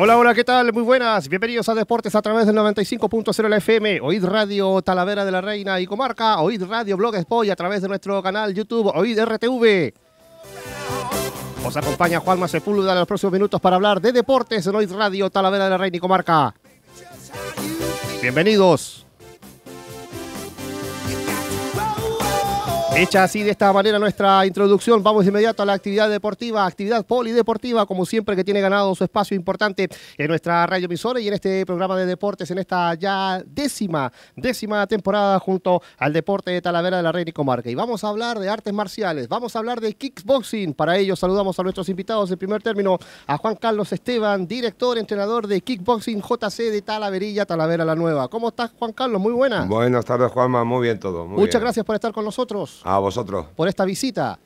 Hola, hola, ¿qué tal? Muy buenas. Bienvenidos a Deportes a través del 95.0 la FM, Oíd Radio Talavera de la Reina y Comarca, Oíd Radio Blog Spoy a través de nuestro canal YouTube Oíd RTV. Os acompaña Juanma Sepúlveda en los próximos minutos para hablar de deportes en Oíd Radio Talavera de la Reina y Comarca. Bienvenidos. Hecha así de esta manera nuestra introducción, vamos de inmediato a la actividad deportiva, actividad polideportiva, como siempre que tiene ganado su espacio importante en nuestra radio emisora y en este programa de deportes, en esta ya décima, décima temporada junto al deporte de Talavera de la Reina y Comarca. Y vamos a hablar de artes marciales, vamos a hablar de kickboxing. Para ello saludamos a nuestros invitados en primer término, a Juan Carlos Esteban, director, entrenador de kickboxing JC de Talaverilla, Talavera la Nueva. ¿Cómo estás Juan Carlos? Muy buena. Buenas tardes Juanma, muy bien todo. Muchas gracias por estar con nosotros. A vosotros. Por esta visita.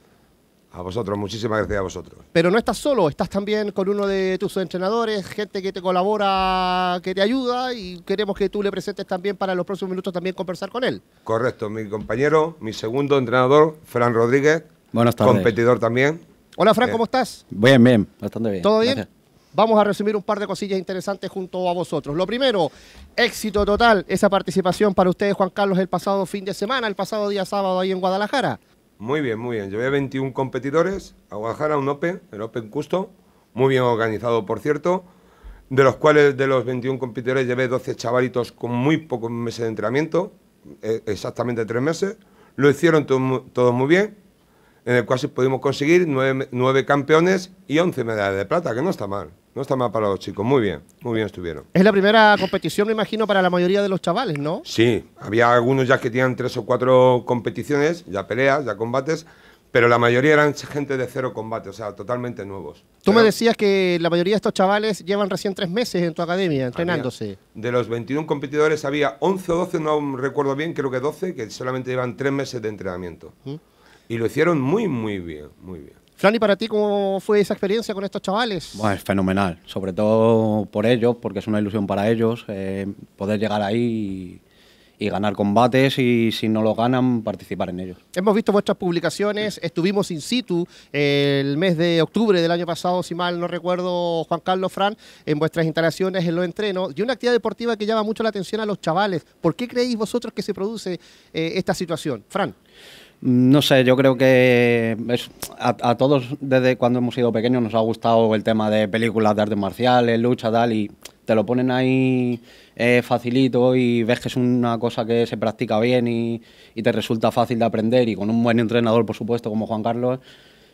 A vosotros, muchísimas gracias a vosotros. Pero no estás solo, estás también con uno de tus entrenadores, gente que te colabora, que te ayuda y queremos que tú le presentes también para los próximos minutos también conversar con él. Correcto, mi compañero, mi segundo entrenador, Fran Rodríguez. Buenas tardes. Competidor también. Hola Fran, eh, ¿cómo estás? Bien, bien, bastante bien. ¿Todo bien? vamos a resumir un par de cosillas interesantes junto a vosotros. Lo primero, éxito total, esa participación para ustedes, Juan Carlos, el pasado fin de semana, el pasado día sábado ahí en Guadalajara. Muy bien, muy bien. Llevé 21 competidores a Guadalajara, un Open, el Open Custo, muy bien organizado, por cierto, de los cuales de los 21 competidores llevé 12 chavalitos con muy pocos meses de entrenamiento, eh, exactamente tres meses. Lo hicieron todos muy bien en el cual pudimos conseguir nueve, campeones y once medallas de plata, que no está mal. No está mal para los chicos, muy bien, muy bien estuvieron. Es la primera competición, me imagino, para la mayoría de los chavales, ¿no? Sí, había algunos ya que tenían tres o cuatro competiciones, ya peleas, ya combates, pero la mayoría eran gente de cero combate, o sea, totalmente nuevos. Tú me decías que la mayoría de estos chavales llevan recién tres meses en tu academia entrenándose. de los 21 competidores había 11 o 12, no recuerdo bien, creo que 12, que solamente llevan tres meses de entrenamiento. ¿Mm? Y lo hicieron muy, muy bien, muy bien. Fran, ¿y para ti cómo fue esa experiencia con estos chavales? Bueno, es fenomenal, sobre todo por ellos, porque es una ilusión para ellos eh, poder llegar ahí y, ganar combates y si no lo ganan, participar en ellos. Hemos visto vuestras publicaciones, estuvimos in situ eh, el mes de octubre del año pasado, si mal no recuerdo, Juan Carlos Fran, en vuestras instalaciones, en los entrenos, y una actividad deportiva que llama mucho la atención a los chavales. ¿Por qué creéis vosotros que se produce eh, esta situación? Fran. No sé, yo creo que a, todos desde cuando hemos sido pequeños nos ha gustado el tema de películas de artes marciales, lucha, tal, y te lo ponen ahí eh, facilito y ves que es una cosa que se practica bien y, te resulta fácil de aprender y con un buen entrenador, por supuesto, como Juan Carlos,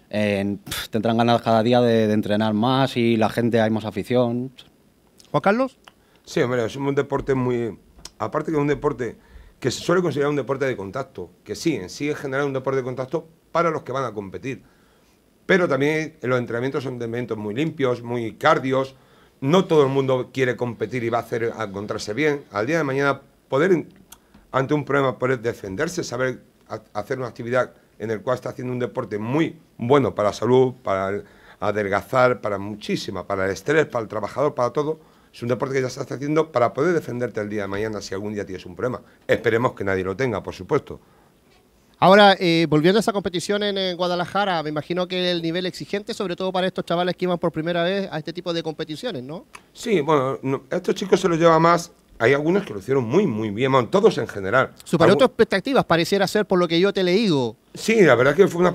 eh, tendrán ganas cada día de, de entrenar más y la gente hay más afición. Juan Carlos? Sí, hombre, es un deporte muy... Aparte que es un deporte que se suele considerar un deporte de contacto, que sí, en sí es generar un deporte de contacto para los que van a competir. Pero también los entrenamientos son entrenamientos muy limpios, muy cardios. No todo el mundo quiere competir y va a hacer encontrarse bien. Al día de mañana poder ante un problema poder defenderse, saber hacer una actividad en el cual está haciendo un deporte muy bueno para la salud, para adelgazar, para muchísima, para el estrés, para el trabajador, para todo es un deporte que ya se haciendo para poder defenderte el día de mañana si algún día tienes un problema. Esperemos que nadie lo tenga, por supuesto. Ahora, eh, volviendo a esa competición en, Guadalajara, me imagino que el nivel exigente, sobre todo para estos chavales que iban por primera vez a este tipo de competiciones, ¿no? Sí, bueno, estos chicos se los lleva más. Hay algunos que lo hicieron muy, muy bien, todos en general. Superó tus expectativas, pareciera ser, por lo que yo te le digo. Sí, la verdad que fue una...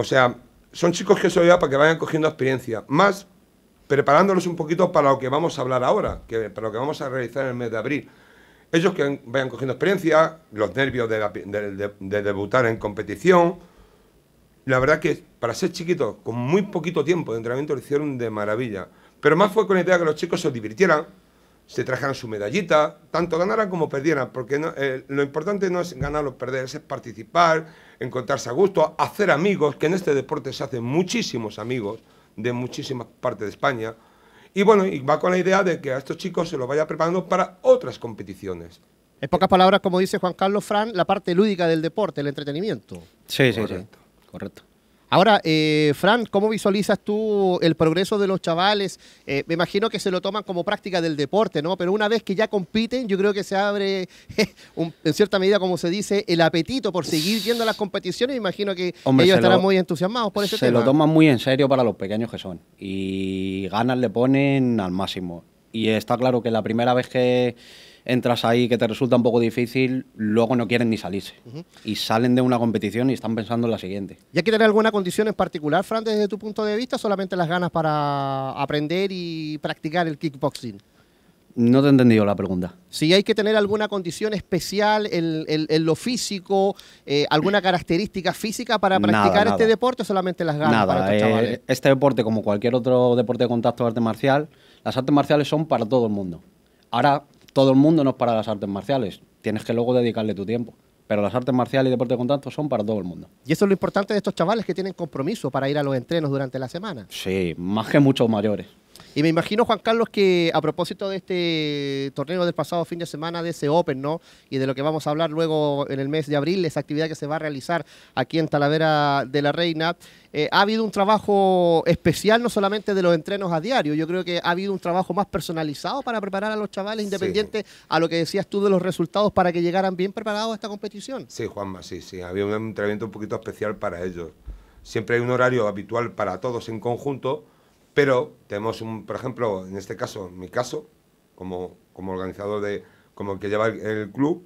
O sea, son chicos que se ya lleva para que vayan cogiendo experiencia. Más preparándolos un poquito para lo que vamos a hablar ahora, que, para lo que vamos a realizar en el mes de abril. Ellos que vayan cogiendo experiencia, los nervios de, debutar en competición. La verdad que para ser chiquitos, con muy poquito tiempo de entrenamiento, lo hicieron de maravilla. Pero más fue con la idea que los chicos se divirtieran, se trajeran su medallita, tanto ganaran como perdieran, porque eh, lo importante no es ganar o perder, es participar, encontrarse a gusto, hacer amigos, que en este deporte se hacen muchísimos amigos de muchísimas partes de España. Y bueno, y va con la idea de que a estos chicos se los vaya preparando para otras competiciones. En pocas palabras, como dice Juan Carlos Fran, la parte lúdica del deporte, el entretenimiento. Sí, sí, correcto. Sí. correcto. Ahora, eh, Fran, ¿cómo visualizas tú el progreso de los chavales? Eh, me imagino que se lo toman como práctica del deporte, ¿no? Pero una vez que ya compiten, yo creo que se abre, en cierta medida, como se dice, el apetito por seguir yendo a las competiciones. Me imagino que ellos estarán muy entusiasmados por ese tema. Se lo toman muy en serio para los pequeños que son y ganas le ponen al máximo. Y está claro que la primera vez que entras ahí que te resulta un poco difícil, luego no quieren ni salirse. Y salen de una competición y están pensando en la siguiente. ¿Y hay que tener alguna condición en particular, Fran, desde tu punto de vista, solamente las ganas para aprender y practicar el kickboxing? No te he entendido la pregunta. Si hay que tener alguna condición especial en, lo físico, eh, alguna característica física para practicar este deporte, solamente las ganas. para estos chavales? Eh, este deporte, como cualquier otro deporte de contacto de arte marcial, las artes marciales son para todo el mundo. Ahora todo el mundo no es para las artes marciales. Tienes que luego dedicarle tu tiempo. Pero las artes marciales y deporte de contacto son para todo el mundo. Y eso es lo importante de estos chavales que tienen compromiso para ir a los entrenos durante la semana. Sí, más que muchos mayores. Y me imagino, Juan Carlos, que a propósito de este torneo del pasado fin de semana, de ese Open, ¿no? Y de lo que vamos a hablar luego en el mes de abril, esa actividad que se va a realizar aquí en Talavera de la Reina, eh, ha habido un trabajo especial, no solamente de los entrenos a diario, yo creo que ha habido un trabajo más personalizado para preparar a los chavales, independiente a lo que decías tú de los resultados, para que llegaran bien preparados a esta competición. Sí, Juanma, sí, sí, había un entrenamiento un poquito especial para ellos. Siempre hay un horario habitual para todos en conjunto, pero tenemos, un, por ejemplo, en este caso, en mi caso, como, como organizador de, como que lleva el, club,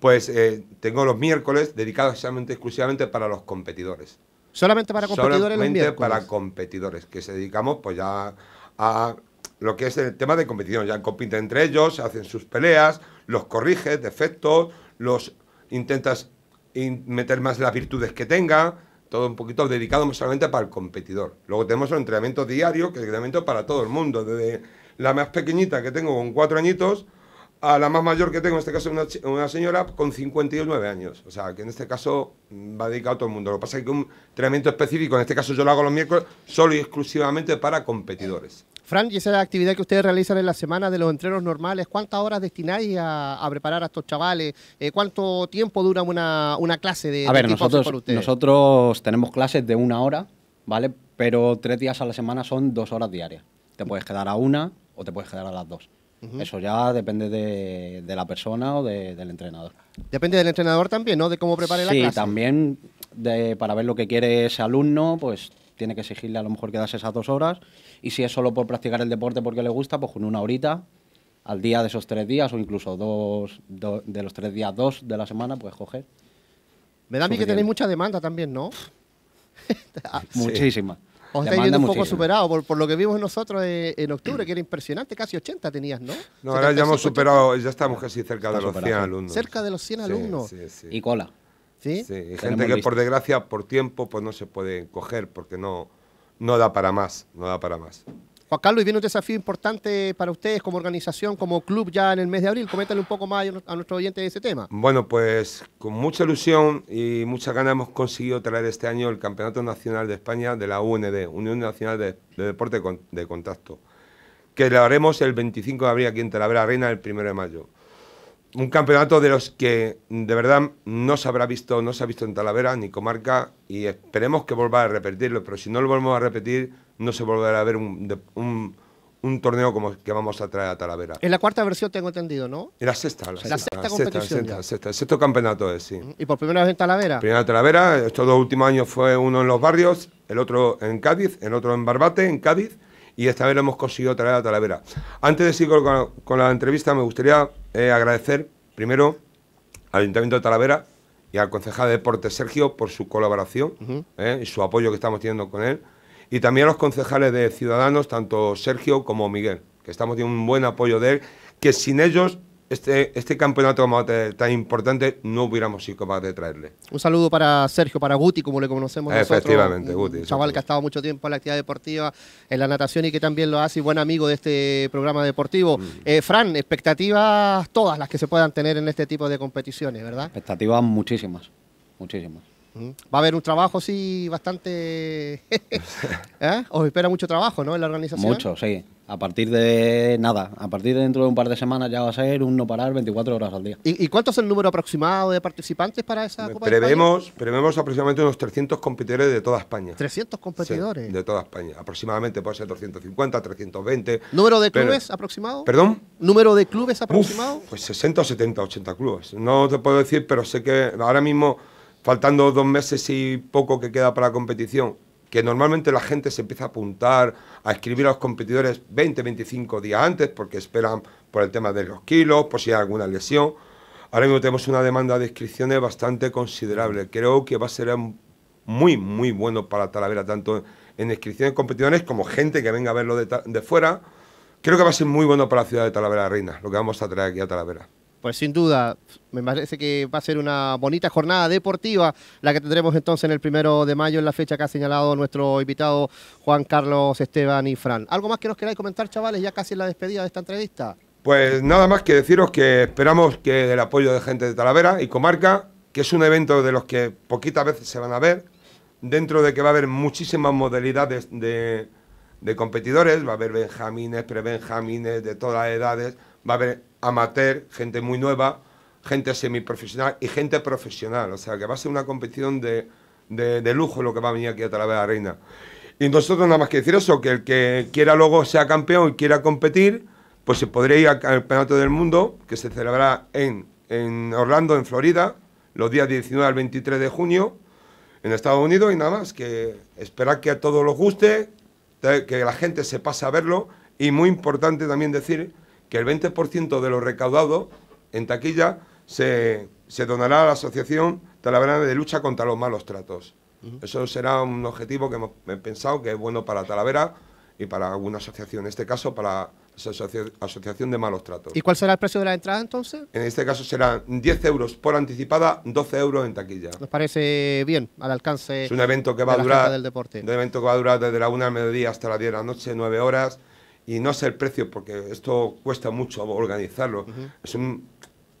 pues eh, tengo los miércoles dedicados exclusivamente para los competidores. ¿Solamente para competidores solamente para competidores, que se dedicamos pues ya a lo que es el tema de competición. Ya compiten entre ellos, hacen sus peleas, los corriges, defectos, los intentas meter más las virtudes que tenga, todo un poquito dedicado solamente para el competidor. Luego tenemos el entrenamiento diario, que es el entrenamiento para todo el mundo, desde la más pequeñita que tengo con cuatro añitos a la más mayor que tengo, en este caso una, una señora con 59 años. O sea, que en este caso va dedicado a todo el mundo. Lo que pasa es que un entrenamiento específico, en este caso yo lo hago los miércoles, solo y exclusivamente para competidores. Fran, y esa actividad que ustedes realizan en la semana de los entrenos normales, ¿cuántas horas destináis a, preparar a estos chavales? Eh, ¿Cuánto tiempo dura una, clase de... A ver, nosotros, nosotros tenemos clases de una hora, ¿vale? Pero tres días a la semana son dos horas diarias. Te puedes quedar a una o te puedes quedar a las dos. Eso ya depende de, la persona o del entrenador. Depende del entrenador también, ¿no? De cómo prepare la clase. Sí, también para ver lo que quiere ese alumno, pues tiene que exigirle a lo mejor quedarse esas dos horas. Y si es solo por practicar el deporte porque le gusta, pues con una horita al día de esos tres días o incluso dos, de los tres días, dos de la semana, pues coger. Me da a mí que tenéis mucha demanda también, ¿no? Muchísima. Os estáis viendo un poco superado por, lo que vimos nosotros en octubre, que era impresionante, casi 80 tenías, ¿no? No, ahora ya hemos superado, ya estamos casi cerca de los 100 alumnos. Cerca de los 100 alumnos. y cola. ¿Sí? gente que por desgracia, por tiempo, pues no se puede coger porque no, no da para más, no da para más. Juan Carlos, viene un desafío importante para ustedes como organización, como club ya en el mes de abril. Coméntale un poco más a nuestro oyente de ese tema. Bueno, pues con mucha ilusión y mucha ganas hemos conseguido traer este año el Campeonato Nacional de España de la UND, Unión Nacional de, de Deporte de Contacto, que lo haremos el 25 de abril aquí en Talavera Reina, el 1 de mayo un campeonato de los que de verdad no se habrá visto, no se ha visto en Talavera ni comarca y esperemos que vuelva a repetirlo, pero si no lo volvemos a repetir, no se volverá a ver un, torneo como el que vamos a traer a Talavera. En la cuarta versión tengo entendido, ¿no? En la sexta, la, sexta, competición sexto campeonato es, sí. ¿Y por primera vez en Talavera? Primera Talavera, estos dos últimos años fue uno en los barrios, el otro en Cádiz, el otro en Barbate, en Cádiz y esta vez lo hemos conseguido traer a Talavera. Antes de seguir con, la entrevista, me gustaría eh, agradecer primero al Ayuntamiento de Talavera y al concejal de Deportes Sergio por su colaboración eh, y su apoyo que estamos teniendo con él. Y también a los concejales de Ciudadanos, tanto Sergio como Miguel, que estamos teniendo un buen apoyo de él, que sin ellos este, este campeonato tan importante no hubiéramos sido capaces de traerle. Un saludo para Sergio, para Guti, como le conocemos Efectivamente, Guti. chaval que ha estado mucho tiempo en la actividad deportiva, en la natación y que también lo hace y buen amigo de este programa deportivo. Mm. Eh, Fran, expectativas todas las que se puedan tener en este tipo de competiciones, ¿verdad? Expectativas muchísimas, muchísimas. Va a haber un trabajo, sí, bastante... ¿eh? Os espera mucho trabajo, ¿no? En la organización. Mucho, sí. A partir de nada, a partir de dentro de un par de semanas ya va a ser un no parar 24 horas al día. ¿Y, cuánto es el número aproximado de participantes para esa pues Copa prevemos, Prevemos aproximadamente unos 300 competidores de toda España. ¿300 competidores? de toda España. Aproximadamente puede ser 250, 320. ¿Número de clubes aproximado? ¿Perdón? ¿Número de clubes aproximado? pues 60 70, 80 clubes. No te puedo decir, pero sé que ahora mismo faltando dos meses y poco que queda para la competición, que normalmente la gente se empieza a apuntar, a escribir a los competidores 20, 25 días antes, porque esperan por el tema de los kilos, por si hay alguna lesión. Ahora mismo tenemos una demanda de inscripciones bastante considerable. Creo que va a ser muy, muy bueno para Talavera, tanto en inscripciones competidores como gente que venga a verlo de, de fuera. Creo que va a ser muy bueno para la ciudad de Talavera Reina, lo que vamos a traer aquí a Talavera. Pues sin duda, me parece que va a ser una bonita jornada deportiva la que tendremos entonces en el primero de mayo, en la fecha que ha señalado nuestro invitado Juan Carlos Esteban y Fran. ¿Algo más que nos queráis comentar, chavales, ya casi en la despedida de esta entrevista? Pues nada más que deciros que esperamos que el apoyo de gente de Talavera y comarca, que es un evento de los que poquitas veces se van a ver, dentro de que va a haber muchísimas modalidades de, competidores, va a haber benjamines, prebenjamines, de todas edades, va a haber amateur, gente muy nueva, gente semiprofesional y gente profesional. O sea, que va a ser una competición de, de, lujo lo que va a venir aquí a Talavera la Reina. Y nosotros nada más que decir eso, que el que quiera luego sea campeón y quiera competir, pues se podría ir al Campeonato del Mundo, que se celebrará en, en Orlando, en Florida, los días 19 al 23 de junio, en Estados Unidos, y nada más, que esperar que a todos los guste, que la gente se pase a verlo, y muy importante también decir que el 20% de lo recaudado en taquilla se, se donará a la Asociación Talavera de Lucha contra los Malos Tratos. Eso será un objetivo que hemos pensado que es bueno para Talavera y para alguna asociación, en este caso para la Asociación de Malos Tratos. ¿Y cuál será el precio de la entrada entonces? En este caso serán 10 euros por anticipada, 12 euros en taquilla. ¿Nos parece bien al alcance? Es un evento que va de a durar. Del deporte. Un evento que va a durar desde la 1 al mediodía hasta la 10 de la noche, 9 horas y no sé el precio porque esto cuesta mucho organizarlo. es un,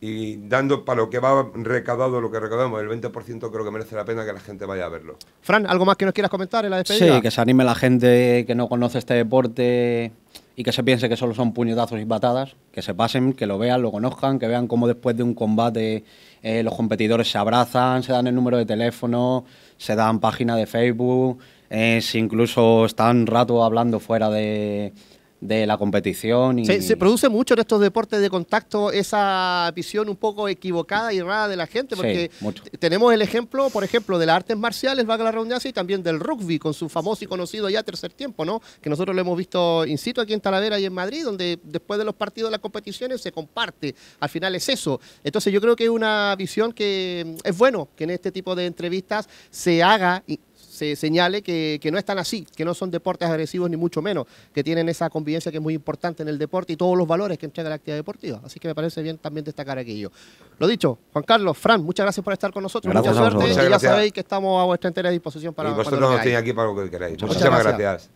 y dando para lo que va recaudado, lo que recaudamos, el 20% creo que merece la pena que la gente vaya a verlo. Fran, ¿algo más que nos quieras comentar en la despedida? Sí, que se anime la gente que no conoce este deporte y que se piense que solo son puñetazos y patadas, que se pasen, que lo vean, lo conozcan, que vean cómo después de un combate eh, los competidores se abrazan, se dan el número de teléfono, se dan página de Facebook, eh, si incluso están rato hablando fuera de, de la competición. Y... Se, produce mucho en estos deportes de contacto esa visión un poco equivocada y rara de la gente, porque tenemos el ejemplo, por ejemplo, de las artes marciales, valga la y también del rugby, con su famoso y conocido ya tercer tiempo, ¿no? Que nosotros lo hemos visto, in situ aquí en Talavera y en Madrid, donde después de los partidos de las competiciones se comparte. Al final es eso. Entonces yo creo que es una visión que es bueno que en este tipo de entrevistas se haga señale que, que, no están así, que no son deportes agresivos ni mucho menos, que tienen esa convivencia que es muy importante en el deporte y todos los valores que entrega la actividad deportiva. Así que me parece bien también destacar aquello. Lo dicho, Juan Carlos, Fran, muchas gracias por estar con nosotros. mucha suerte y ya sabéis que estamos a vuestra entera disposición para... Y vosotros nos tenéis aquí para lo que queráis. Muchísimas gracias.